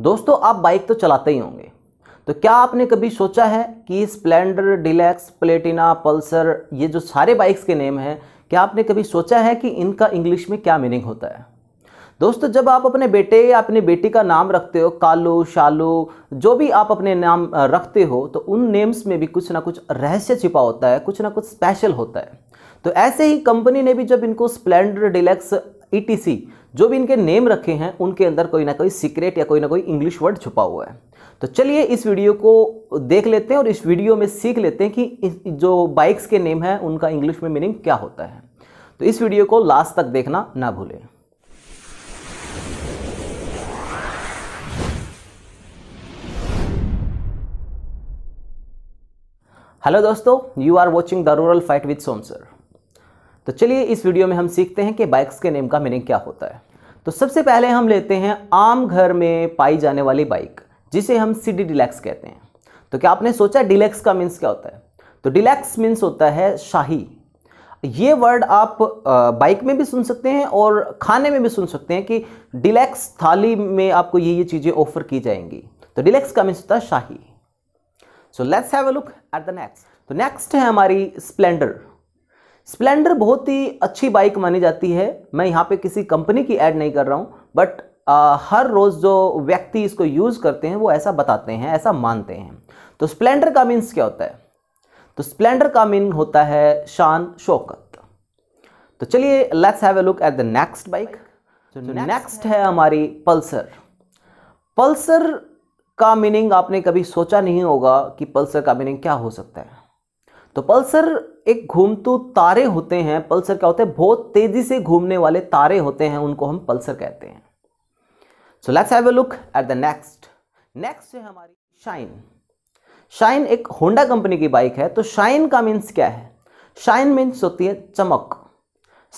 दोस्तों आप बाइक तो चलाते ही होंगे तो क्या आपने कभी सोचा है कि स्प्लेंडर डिलैक्स प्लेटिना पल्सर ये जो सारे बाइक्स के नेम हैं क्या आपने कभी सोचा है कि इनका इंग्लिश में क्या मीनिंग होता है दोस्तों जब आप अपने बेटे या अपनी बेटी का नाम रखते हो कालू शालू जो भी आप अपने नाम रखते हो तो उन नेम्स में भी कुछ ना कुछ रहस्य छिपा होता है कुछ ना कुछ स्पेशल होता है तो ऐसे ही कंपनी ने भी जब इनको स्प्लेंडर डिलेक्स ई जो भी इनके नेम रखे हैं उनके अंदर कोई ना कोई सीक्रेट या कोई ना कोई इंग्लिश वर्ड छुपा हुआ है तो चलिए इस वीडियो को देख लेते हैं और इस वीडियो में सीख लेते हैं कि जो बाइक्स के नेम हैं उनका इंग्लिश में मीनिंग क्या होता है तो इस वीडियो को लास्ट तक देखना ना भूलें हेलो दोस्तों you are watching the rural fight with Som sir तो चलिए इस वीडियो में हम सीखते हैं कि बाइक्स के नेम का मीनिंग क्या होता है तो सबसे पहले हम लेते हैं आम घर में पाई जाने वाली बाइक जिसे हम सी डिलैक्स कहते हैं तो क्या आपने सोचा डिलैक्स का मीन्स क्या होता है तो डिलैक्स मीन्स होता है शाही ये वर्ड आप बाइक में भी सुन सकते हैं और खाने में भी सुन सकते हैं कि डिलैक्स थाली में आपको ये ये चीज़ें ऑफर की जाएंगी तो डिलैक्स का मीन्स होता है शाही so let's have a look at the next तो नेक्स्ट है हमारी स्प्लेंडर स्प्लेंडर बहुत ही अच्छी बाइक मानी जाती है मैं यहाँ पे किसी कंपनी की ऐड नहीं कर रहा हूँ बट आ, हर रोज़ जो व्यक्ति इसको यूज़ करते हैं वो ऐसा बताते हैं ऐसा मानते हैं तो स्प्लेंडर का मीन्स क्या होता है तो स्प्लेंडर का मीन होता है शान शौकत तो चलिए let's have a look at the next bike next है हमारी पल्सर पल्सर का मीनिंग आपने कभी सोचा नहीं होगा कि पल्सर का मीनिंग क्या हो सकता है तो पल्सर एक घूमतू तारे होते हैं पल्सर क्या होते हैं बहुत तेजी से घूमने वाले तारे होते हैं उनको हम पल्सर कहते हैं so let's have a look at the next next है हमारी शाइन शाइन एक होंडा कंपनी की बाइक है तो शाइन का मीन्स क्या है शाइन मीन्स होती है चमक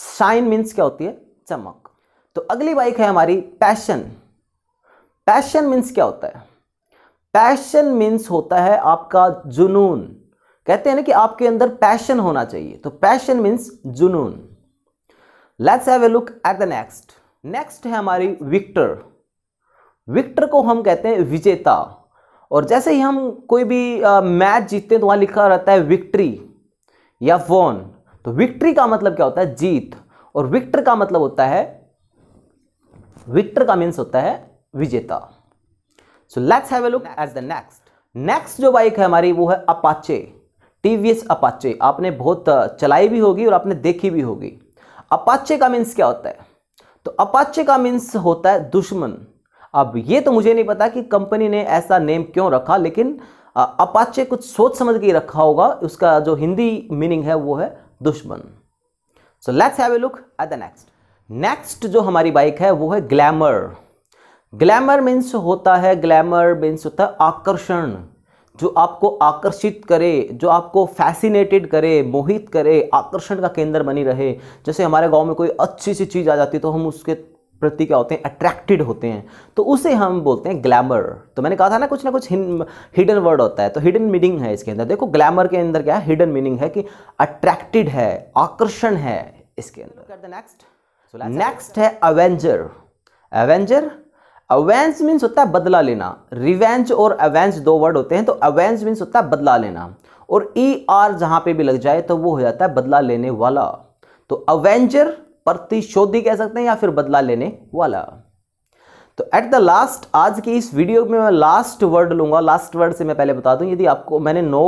शाइन मीन्स क्या होती है चमक तो अगली बाइक है हमारी पैशन पैशन मीन्स क्या होता है पैशन मीन्स होता है आपका जुनून कहते हैं ना कि आपके अंदर पैशन होना चाहिए तो पैशन मीन्स जुनून let's have a look at the next next है हमारी विक्टर विक्टर को हम कहते हैं विजेता और जैसे ही हम कोई भी मैच जीतते हैं तो वहां लिखा रहता है विक्ट्री या फोन तो विक्ट्री का मतलब क्या होता है जीत और विक्टर का मतलब होता है विक्टर का मीन्स होता है विजेता so let's have a look at the next next जो बाइक है हमारी वो है अपाचे टी वी अपाचे आपने बहुत चलाई भी होगी और आपने देखी भी होगी अपाचे का मीन्स क्या होता है तो अपाचे का मीन्स होता है दुश्मन अब ये तो मुझे नहीं पता कि कंपनी ने ऐसा नेम क्यों रखा लेकिन अपाचे कुछ सोच समझ के रखा होगा उसका जो हिंदी मीनिंग है वो है दुश्मन so let's have a look at the next next जो हमारी बाइक है वो है ग्लैमर ग्लैमर मीन्स होता है ग्लैमर मीन्स होता है आकर्षण जो आपको आकर्षित करे जो आपको फैसिनेटेड करे मोहित करे आकर्षण का केंद्र बनी रहे जैसे हमारे गांव में कोई अच्छी सी चीज़ आ जाती है तो हम उसके प्रति क्या होते हैं अट्रैक्टेड होते हैं तो उसे हम बोलते हैं ग्लैमर तो मैंने कहा था ना कुछ ना कुछ हिडन वर्ड होता है तो हिडन मीनिंग है इसके अंदर देखो ग्लैमर के अंदर क्या है हिडन मीनिंग है कि अट्रैक्टेड है आकर्षण है इसके अंदर नेक्स्ट नेक्स्ट है अवेंजर एवेंजर अवेंस मीन्स होता है बदला लेना रिवेंज और अवेंस दो वर्ड होते हैं तो अवेंस मीन्स होता है बदला लेना और ई e आर जहां पे भी लग जाए तो वो हो जाता है बदला लेने वाला तो अवेंजर प्रतिशोधी कह सकते हैं या फिर बदला लेने वाला तो एट द लास्ट आज की इस वीडियो में मैं लास्ट वर्ड लूंगा लास्ट वर्ड से मैं पहले बता दूं यदि आपको मैंने नौ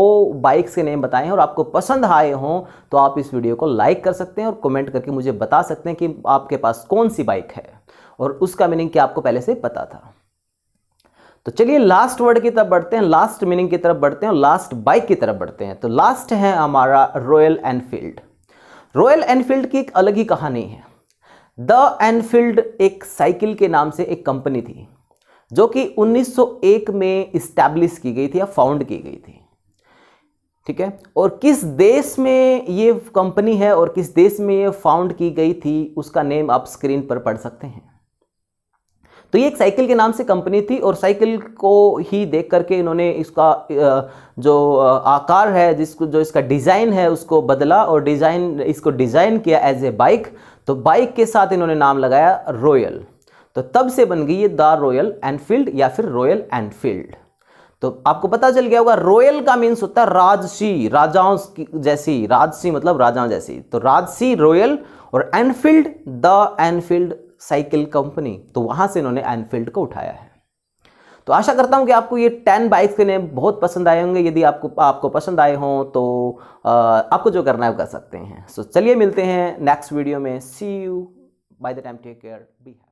बाइक्स के नेम बताए हैं और आपको पसंद आए हों तो आप इस वीडियो को लाइक कर सकते हैं और कमेंट करके मुझे बता सकते हैं कि आपके पास कौन सी बाइक है और उसका मीनिंग क्या आपको पहले से पता था तो चलिए लास्ट वर्ड की तरफ बढ़ते हैं लास्ट मीनिंग की तरफ बढ़ते हैं और लास्ट बाइक की तरफ बढ़ते हैं तो लास्ट है हमारा रॉयल एनफील्ड रॉयल एनफील्ड की एक अलग ही कहानी है द एनफील्ड एक साइकिल के नाम से एक कंपनी थी जो कि 1901 में इस्टेब्लिश की गई थी या फाउंड की गई थी ठीक है और किस देश में ये कंपनी है और किस देश में ये फाउंड की गई थी उसका नेम आप स्क्रीन पर पढ़ सकते हैं तो ये एक साइकिल के नाम से कंपनी थी और साइकिल को ही देख करके इन्होंने इसका जो आकार है जिसको जो इसका डिज़ाइन है उसको बदला और डिज़ाइन इसको डिज़ाइन किया एज ए बाइक तो बाइक के साथ इन्होंने नाम लगाया रॉयल तो तब से बन गई ये द रॉयल एनफील्ड या फिर रॉयल एनफील्ड तो आपको पता चल गया होगा रॉयल का मीन्स होता है राजसी राजाओं की जैसी राजसी मतलब राजाओं जैसी तो राजसी रॉयल और Enfield the Enfield cycle company तो वहां से इन्होंने एनफील्ड को उठाया है तो आशा करता हूं कि आपको ये टेन बाइक्स के नेम बहुत पसंद आए होंगे यदि आपको आपको पसंद आए हों तो आ, आपको जो करना है वो कर सकते हैं सो चलिए मिलते हैं नेक्स्ट वीडियो में see you by the time take care B